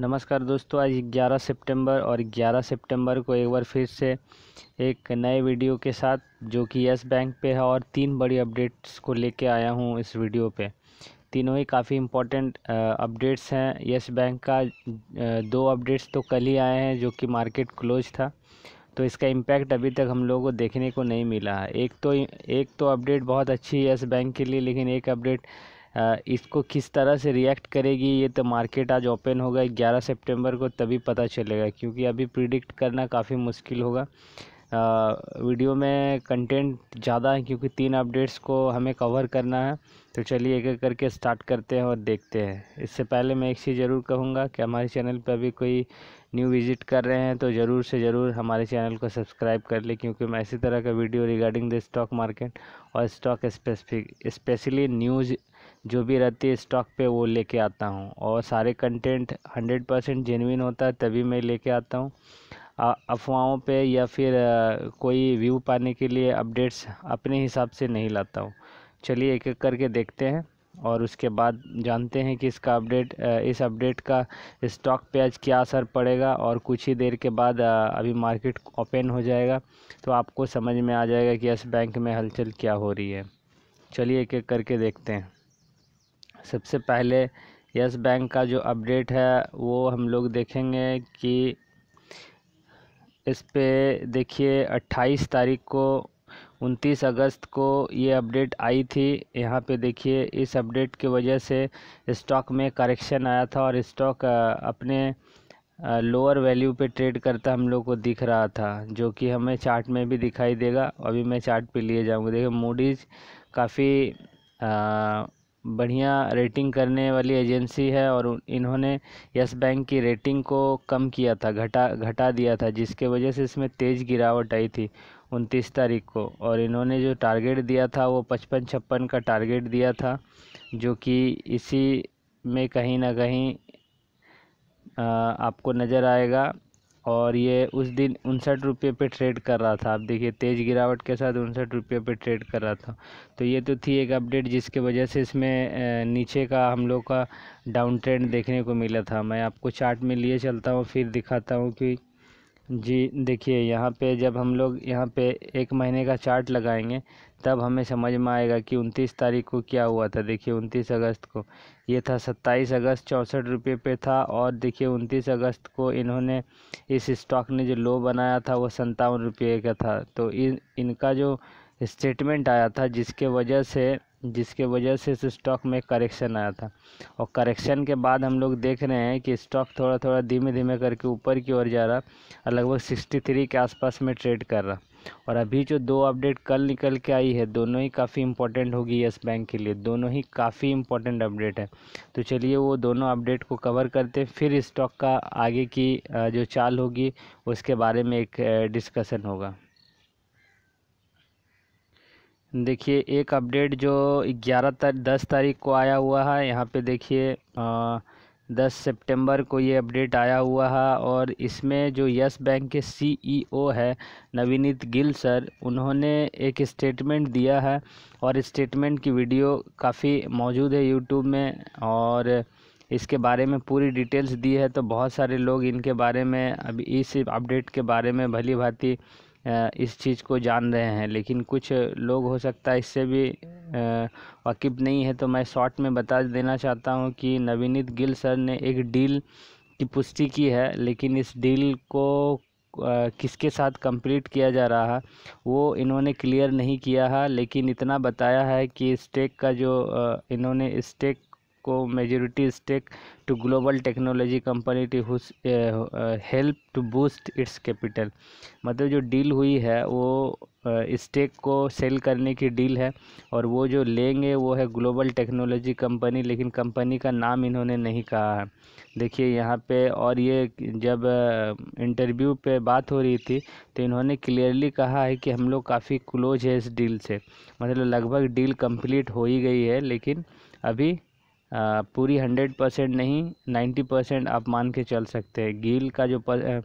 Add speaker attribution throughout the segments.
Speaker 1: नमस्कार दोस्तों आज 11 सितंबर और 11 सितंबर को एक बार फिर से एक नए वीडियो के साथ जो कि यस बैंक पे है और तीन बड़ी अपडेट्स को लेके आया हूँ इस वीडियो पे तीनों ही काफ़ी इम्पोर्टेंट अपडेट्स हैं यस बैंक का दो अपडेट्स तो कल ही आए हैं जो कि मार्केट क्लोज था तो इसका इम्पैक्ट अभी तक हम लोगों को देखने को नहीं मिला है एक तो एक तो अपडेट बहुत अच्छी है यस बैंक के लिए लेकिन एक अपडेट इसको किस तरह से रिएक्ट करेगी ये तो मार्केट आज ओपन होगा 11 सितंबर को तभी पता चलेगा क्योंकि अभी प्रिडिक्ट करना काफ़ी मुश्किल होगा वीडियो में कंटेंट ज़्यादा है क्योंकि तीन अपडेट्स को हमें कवर करना है तो चलिए एक एक करके स्टार्ट करते हैं और देखते हैं इससे पहले मैं एक चीज़ ज़रूर कहूँगा कि हमारे चैनल पर अभी कोई न्यू विज़िट कर रहे हैं तो ज़रूर से ज़रूर हमारे चैनल को सब्सक्राइब कर लें क्योंकि मैं इसी तरह का video regarding the stock market और स्टॉक स्पेसिफिक स्पेशली न्यूज़ जो भी रहती है स्टॉक पे वो लेके आता हूँ और सारे कंटेंट हंड्रेड परसेंट जेनविन होता है तभी मैं लेके आता हूँ अफवाहों पे या फिर कोई व्यू पाने के लिए अपडेट्स अपने हिसाब से नहीं लाता हूँ चलिए एक एक करके देखते हैं और उसके बाद जानते हैं कि इसका अपडेट इस अपडेट का स्टॉक पे आज क्या असर पड़ेगा और कुछ ही देर के बाद अभी मार्केट ओपन हो जाएगा तो आपको समझ में आ जाएगा कि इस बैंक में हलचल क्या हो रही है चलिए एक एक करके देखते हैं सबसे पहले यस बैंक का जो अपडेट है वो हम लोग देखेंगे कि इस पे देखिए 28 तारीख को 29 अगस्त को ये अपडेट आई थी यहाँ पे देखिए इस अपडेट की वजह से स्टॉक में करेक्शन आया था और स्टॉक अपने लोअर वैल्यू पे ट्रेड करता हम लोग को दिख रहा था जो कि हमें चार्ट में भी दिखाई देगा अभी मैं चार्ट पे लिए जाऊँगा देखिए मूडीज काफ़ी बढ़िया रेटिंग करने वाली एजेंसी है और इन्होंने यस बैंक की रेटिंग को कम किया था घटा घटा दिया था जिसके वजह से इसमें तेज़ गिरावट आई थी उनतीस तारीख को और इन्होंने जो टारगेट दिया था वो पचपन छप्पन का टारगेट दिया था जो कि इसी में कहीं ना कहीं आपको नज़र आएगा और ये उस दिन उनसठ रुपये पे ट्रेड कर रहा था आप देखिए तेज़ गिरावट के साथ उनसठ रुपये पे ट्रेड कर रहा था तो ये तो थी एक अपडेट जिसके वजह से इसमें नीचे का हम लोग का डाउन ट्रेंड देखने को मिला था मैं आपको चार्ट में लिए चलता हूँ फिर दिखाता हूँ कि जी देखिए यहाँ पे जब हम लोग यहाँ पे एक महीने का चार्ट लगाएंगे तब हमें समझ में आएगा कि उनतीस तारीख को क्या हुआ था देखिए उनतीस अगस्त को ये था सत्ताईस अगस्त चौंसठ रुपये पे था और देखिए उनतीस अगस्त को इन्होंने इस स्टॉक ने जो लो बनाया था वो सत्तावन रुपये का था तो इन इनका जो स्टेटमेंट आया था जिसके वजह से जिसके वजह से इस स्टॉक में करेक्शन आया था और करेक्शन के बाद हम लोग देख रहे हैं कि स्टॉक थोड़ा थोड़ा धीमे धीमे करके ऊपर की ओर जा रहा और लगभग सिक्सटी थ्री के आसपास में ट्रेड कर रहा और अभी जो दो अपडेट कल निकल के आई है दोनों ही काफ़ी इंपॉर्टेंट होगी यस बैंक के लिए दोनों ही काफ़ी इंपॉर्टेंट अपडेट है तो चलिए वो दोनों अपडेट को कवर करते फिर स्टॉक का आगे की जो चाल होगी उसके बारे में एक डिस्कसन होगा देखिए एक अपडेट जो ग्यारह तर, दस तारीख को आया हुआ है यहाँ पे देखिए दस सितंबर को ये अपडेट आया हुआ है और इसमें जो यस बैंक के सीईओ e है नवीनीत गिल सर उन्होंने एक स्टेटमेंट दिया है और स्टेटमेंट की वीडियो काफ़ी मौजूद है यूट्यूब में और इसके बारे में पूरी डिटेल्स दी है तो बहुत सारे लोग इनके बारे में अभी इस अपडेट के बारे में भली भांति इस चीज़ को जान रहे हैं लेकिन कुछ लोग हो सकता है इससे भी वाकिफ़ नहीं है तो मैं शॉर्ट में बता देना चाहता हूँ कि नवीनीत गिल सर ने एक डील की पुष्टि की है लेकिन इस डील को किसके साथ कंप्लीट किया जा रहा है वो इन्होंने क्लियर नहीं किया है लेकिन इतना बताया है कि स्टेक का जो इन्होंने स्टेक को majority stake to global technology company to whose uh, uh, help to boost its capital मतलब जो डील हुई है वो स्टेक uh, को सेल करने की डील है और वो जो लेंगे वो है ग्लोबल टेक्नोलॉजी कंपनी लेकिन कंपनी का नाम इन्होंने नहीं कहा है देखिए यहाँ पे और ये जब इंटरव्यू uh, पे बात हो रही थी तो इन्होंने क्लियरली कहा है कि हम लोग काफ़ी क्लोज है इस डील से मतलब लगभग डील कंप्लीट हो ही गई है लेकिन अभी पूरी हंड्रेड परसेंट नहीं नाइन्टी परसेंट आप मान के चल सकते हैं गील का जो पर,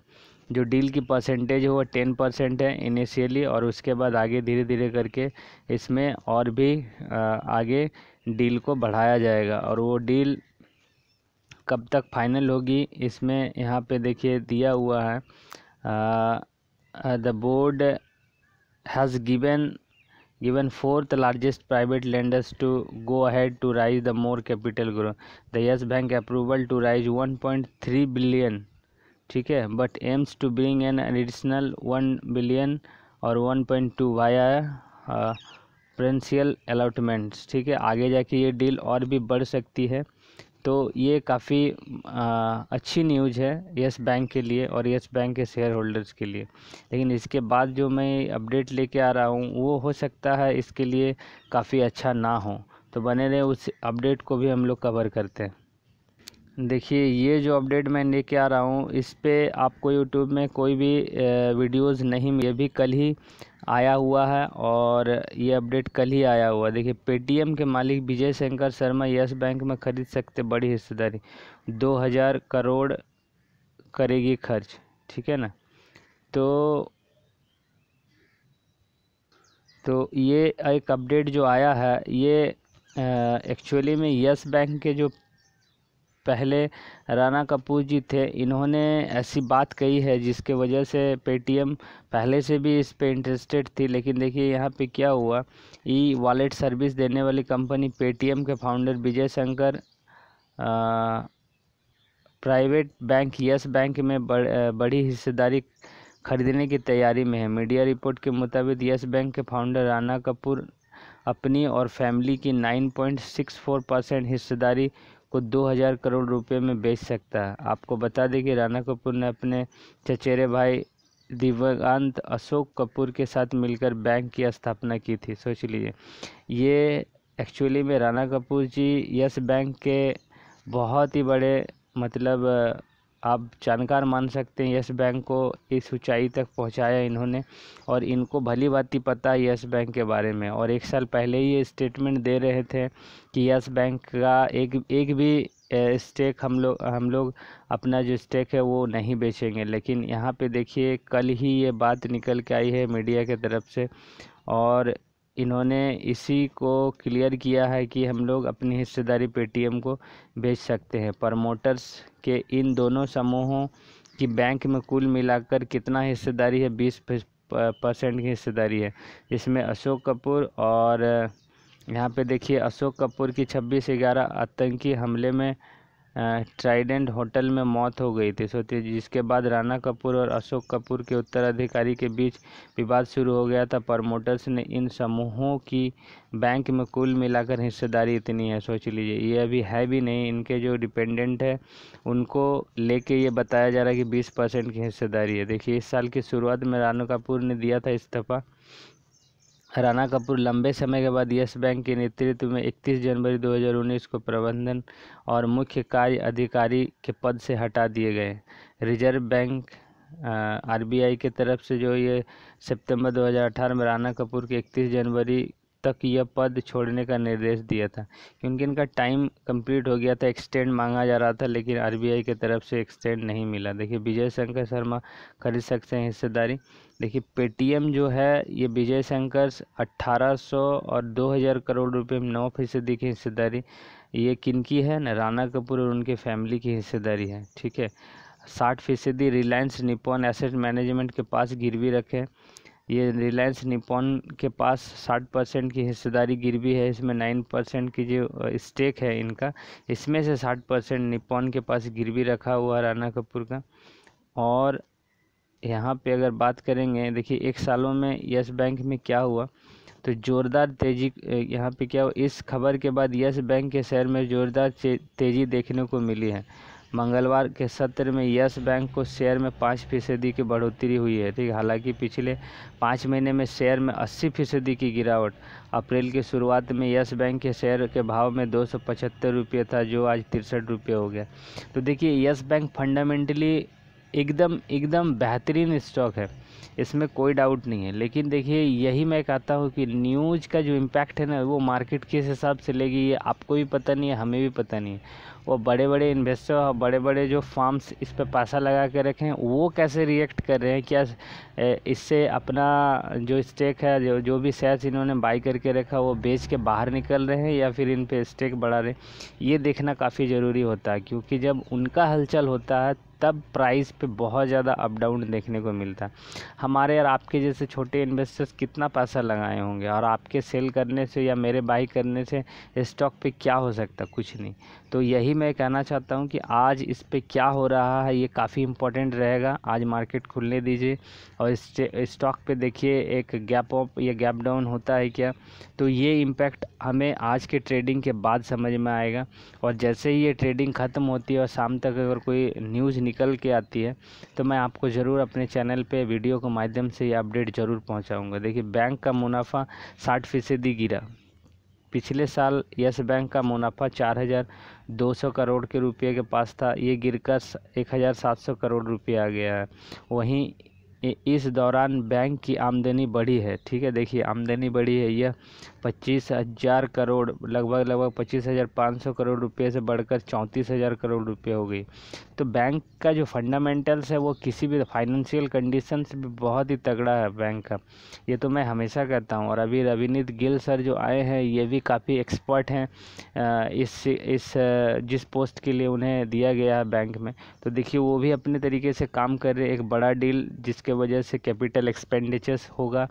Speaker 1: जो डील की परसेंटेज है वो टेन परसेंट है इनिशियली और उसके बाद आगे धीरे धीरे करके इसमें और भी आगे डील को बढ़ाया जाएगा और वो डील कब तक फाइनल होगी इसमें यहाँ पे देखिए दिया हुआ है the board has given given fourth largest private lenders to go ahead to raise the more capital grow the yes bank approval to raise 1.3 billion ठीक है but aims to bring an additional one billion और one point two via preferential allotments ठीक है आगे जाके ये deal और भी बढ़ सकती है तो ये काफ़ी अच्छी न्यूज़ है येस बैंक के लिए और यस बैंक के शेयर होल्डर्स के लिए लेकिन इसके बाद जो मैं अपडेट लेके आ रहा हूँ वो हो सकता है इसके लिए काफ़ी अच्छा ना हो तो बने रहे उस अपडेट को भी हम लोग कवर करते हैं देखिए ये जो अपडेट मैं लेके आ रहा हूँ इस पर आपको यूट्यूब में कोई भी वीडियोस नहीं ये भी कल ही आया हुआ है और ये अपडेट कल ही आया हुआ देखिए पेटीएम के मालिक विजय शंकर शर्मा यस बैंक में खरीद सकते बड़ी हिस्सेदारी दो हज़ार करोड़ करेगी खर्च ठीक है ना तो तो ये एक अपडेट जो आया है ये एक्चुअली में यस बैंक के जो पहले राणा कपूर जी थे इन्होंने ऐसी बात कही है जिसके वजह से पेटीएम पहले से भी इस पे इंटरेस्टेड थी लेकिन देखिए यहाँ पे क्या हुआ ई वॉलेट सर्विस देने वाली कंपनी पेटीएम के founder Vijay Shankar private bank Yes Bank में बड़, बड़ी हिस्सेदारी खरीदने की तैयारी में है मीडिया रिपोर्ट के मुताबिक यस बैंक के फाउंडर राणा कपूर अपनी और फैमिली की nine point six four percent हिस्सेदारी को 2000 करोड़ रुपए में बेच सकता है आपको बता दें कि राणा कपूर ने अपने चचेरे भाई दिवंगत अशोक कपूर के साथ मिलकर बैंक की स्थापना की थी सोच लीजिए ये एक्चुअली में राणा कपूर जी यस बैंक के बहुत ही बड़े मतलब आप जानकार मान सकते हैं यस बैंक को इस ऊंचाई तक पहुंचाया इन्होंने और इनको भली बात ही पता है यस बैंक के बारे में और एक साल पहले ही ये स्टेटमेंट दे रहे थे कि यस बैंक का एक एक भी स्टेक हम लोग हम लोग अपना जो स्टेक है वो नहीं बेचेंगे लेकिन यहाँ पे देखिए कल ही ये बात निकल के आई है मीडिया के तरफ से और इन्होंने इसी को क्लियर किया है कि हम लोग अपनी हिस्सेदारी पेटीएम को बेच सकते हैं प्रमोटर्स के इन दोनों समूहों की बैंक में कुल मिलाकर कितना हिस्सेदारी है बीस परसेंट की हिस्सेदारी है इसमें अशोक कपूर और यहाँ पे देखिए अशोक कपूर की छब्बीस ग्यारह आतंकी हमले में ट्राइडेंट होटल में मौत हो गई थी सोचिए जिसके बाद राणा कपूर और अशोक कपूर के उत्तराधिकारी के बीच विवाद शुरू हो गया था प्रमोटर्स ने इन समूहों की बैंक में कुल मिलाकर हिस्सेदारी इतनी है सोच लीजिए ये अभी है भी नहीं इनके जो डिपेंडेंट है उनको लेके ये बताया जा रहा है कि बीस परसेंट की हिस्सेदारी है देखिए इस साल की शुरुआत में राणा कपूर ने दिया था इस्तीफ़ा राणा कपूर लंबे समय के बाद यस बैंक के नेतृत्व में 31 जनवरी 2019 को प्रबंधन और मुख्य कार्य अधिकारी के पद से हटा दिए गए रिजर्व बैंक आरबीआई के तरफ से जो ये सितंबर 2018 में राणा कपूर के 31 जनवरी तक यह पद छोड़ने का निर्देश दिया था क्योंकि इनका टाइम कंप्लीट हो गया था एक्सटेंड मांगा जा रहा था लेकिन आरबीआई की तरफ से एक्सटेंड नहीं मिला देखिए विजय शंकर शर्मा खरीद सकते हैं हिस्सेदारी देखिए पेटीएम जो है ये विजय शंकर 1800 और 2000 करोड़ रुपए में नौ फीसदी की हिस्सेदारी ये किन की है ना राणा कपूर और उनके फैमिली की हिस्सेदारी है ठीक है साठ फीसदी रिलायंस निपॉन एसेट मैनेजमेंट के पास गिरवी रखें ये रिलायंस निपॉन के पास 60 परसेंट की हिस्सेदारी गिरवी है इसमें 9 परसेंट की जो स्टेक है इनका इसमें से 60 परसेंट निपॉन के पास गिरवी रखा हुआ है राना कपूर का और यहाँ पे अगर बात करेंगे देखिए एक सालों में यस बैंक में क्या हुआ तो ज़ोरदार तेज़ी यहाँ पे क्या हुआ इस खबर के बाद यस बैंक के शेयर में ज़ोरदार तेज़ी देखने को मिली है मंगलवार के सत्र में यस बैंक को शेयर में पाँच फीसदी की बढ़ोतरी हुई है ठीक हालांकि पिछले पाँच महीने में शेयर में अस्सी फीसदी की गिरावट अप्रैल की शुरुआत में यस बैंक के शेयर के भाव में दो सौ पचहत्तर रुपये था जो आज तिरसठ रुपये हो गया तो देखिए यस बैंक फंडामेंटली एकदम एकदम बेहतरीन स्टॉक है इसमें कोई डाउट नहीं है लेकिन देखिए यही मैं कहता हूँ कि न्यूज़ का जो इम्पैक्ट है ना वो मार्केट किस हिसाब से लेगी ये आपको भी पता नहीं है हमें भी पता नहीं है वो बड़े बड़े इन्वेस्टर और बड़े बड़े जो फार्म्स इस पर पैसा लगा के रखे हैं वो कैसे रिएक्ट कर रहे हैं क्या इससे अपना जो स्टेक है जो जो भी शेयर्स इन्होंने बाई करके रखा वो बेच के बाहर निकल रहे हैं या फिर इन पर स्टेक बढ़ा रहे हैं ये देखना काफ़ी ज़रूरी होता है क्योंकि जब उनका हलचल होता है तब प्राइस पे बहुत ज़्यादा अप डाउन देखने को मिलता है हमारे और आपके जैसे छोटे इन्वेस्टर्स कितना पैसा लगाए होंगे और आपके सेल करने से या मेरे बाई करने से स्टॉक पे क्या हो सकता कुछ नहीं तो यही मैं कहना चाहता हूँ कि आज इस पर क्या हो रहा है ये काफ़ी इंपॉर्टेंट रहेगा आज मार्केट खुलने दीजिए और इस्टॉक पर देखिए एक गैप अप या गैप डाउन होता है क्या तो ये इम्पैक्ट हमें आज के ट्रेडिंग के बाद समझ में आएगा और जैसे ही ये ट्रेडिंग ख़त्म होती है और शाम तक अगर कोई न्यूज़ निकल के आती है तो मैं आपको ज़रूर अपने चैनल पर वीडियो के माध्यम से ये अपडेट जरूर पहुंचाऊंगा देखिए बैंक का मुनाफा साठ फीसदी गिरा पिछले साल यस बैंक का मुनाफा चार हजार दो सौ करोड़ के रुपए के पास था ये गिरकर सौ करोड़ रुपये आ गया है वहीं इस दौरान बैंक की आमदनी बढ़ी है ठीक है देखिए आमदनी बढ़ी है यह पच्चीस हज़ार करोड़ लगभग लगभग पच्चीस हज़ार पाँच सौ करोड़ रुपये से बढ़कर चौंतीस हज़ार करोड़ रुपये हो गई तो बैंक का जो फंडामेंटल्स है वो किसी भी फाइनेंशियल कंडीशन से भी बहुत ही तगड़ा है बैंक का ये तो मैं हमेशा कहता हूँ और अभी रविनीत गिल सर जो आए हैं ये भी काफ़ी एक्सपर्ट हैं इस इस जिस पोस्ट के लिए उन्हें दिया गया है बैंक में तो देखिए वो भी अपने तरीके से काम कर रहे एक बड़ा डील जिसके जिसके वजह से कैपिटल एक्सपेंडिचर्स होगा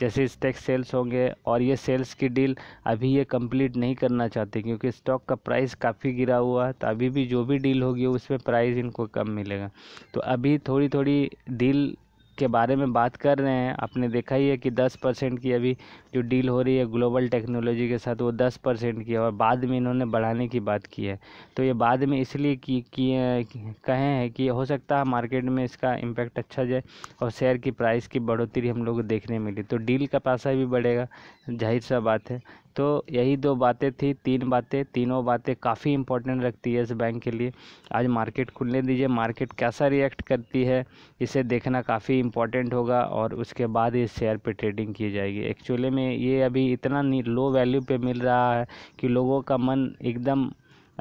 Speaker 1: जैसे स्टेक सेल्स होंगे और ये सेल्स की डील अभी ये कंप्लीट नहीं करना चाहते क्योंकि स्टॉक का प्राइस काफ़ी गिरा हुआ है तो अभी भी जो भी डील होगी उसमें प्राइस इनको कम मिलेगा तो अभी थोड़ी थोड़ी डील के बारे में बात कर रहे हैं आपने देखा ही है कि 10 परसेंट की अभी जो डील हो रही है ग्लोबल टेक्नोलॉजी के साथ वो 10 परसेंट की है और बाद में इन्होंने बढ़ाने की बात की है तो ये बाद में इसलिए की, की, कहे कहें हैं कि हो सकता है मार्केट में इसका इम्पैक्ट अच्छा जाए और शेयर की प्राइस की बढ़ोतरी हम लोग को देखने मिली तो डील का पैसा भी बढ़ेगा जाहिर सा बात है तो यही दो बातें थी तीन बातें तीनों बातें काफ़ी इंपॉर्टेंट रखती है इस बैंक के लिए आज मार्केट खुलने दीजिए मार्केट कैसा रिएक्ट करती है इसे देखना काफ़ी इंपॉर्टेंट होगा और उसके बाद इस शेयर पर ट्रेडिंग की जाएगी एक्चुअली में ये अभी इतना लो वैल्यू पे मिल रहा है कि लोगों का मन एकदम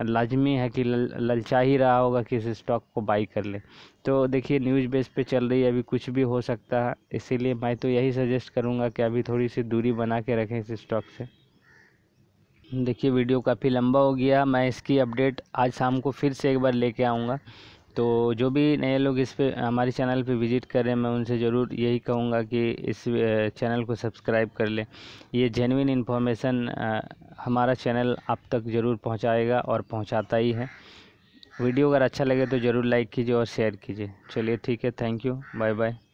Speaker 1: लाजमी है कि ललचा ही रहा होगा कि इस स्टॉक को बाई कर ले तो देखिए न्यूज़ बेस पे चल रही है अभी कुछ भी हो सकता है इसीलिए मैं तो यही सजेस्ट करूँगा कि अभी थोड़ी सी दूरी बना के रखें इस स्टॉक से देखिए वीडियो काफ़ी लंबा हो गया मैं इसकी अपडेट आज शाम को फिर से एक बार लेके आऊँगा तो जो भी नए लोग इस पे हमारे चैनल पे विज़िट करें मैं उनसे ज़रूर यही कहूँगा कि इस चैनल को सब्सक्राइब कर लें ये जेनविन इन्फॉर्मेशन हमारा चैनल आप तक ज़रूर पहुँचाएगा और पहुँचाता ही है वीडियो अगर अच्छा लगे तो ज़रूर लाइक कीजिए और शेयर कीजिए चलिए ठीक है थैंक यू बाय बाय